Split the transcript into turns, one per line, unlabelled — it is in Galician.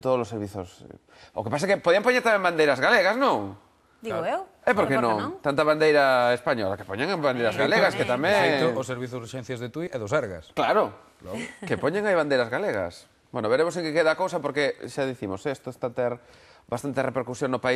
todos os servizos. O que pasa é que podían poñer tamén bandeiras galegas, non? Digo eu. É eh, porque non? non? Tanta bandeira española que poñen en bandeiras galegas, que tamén... o
Servizo de
Urxencias de Tui e dos Argas.
Claro,
que poñen aí bandeiras galegas. Bueno, veremos en que queda a cousa, porque xa dicimos, isto está a ter bastante repercusión no país.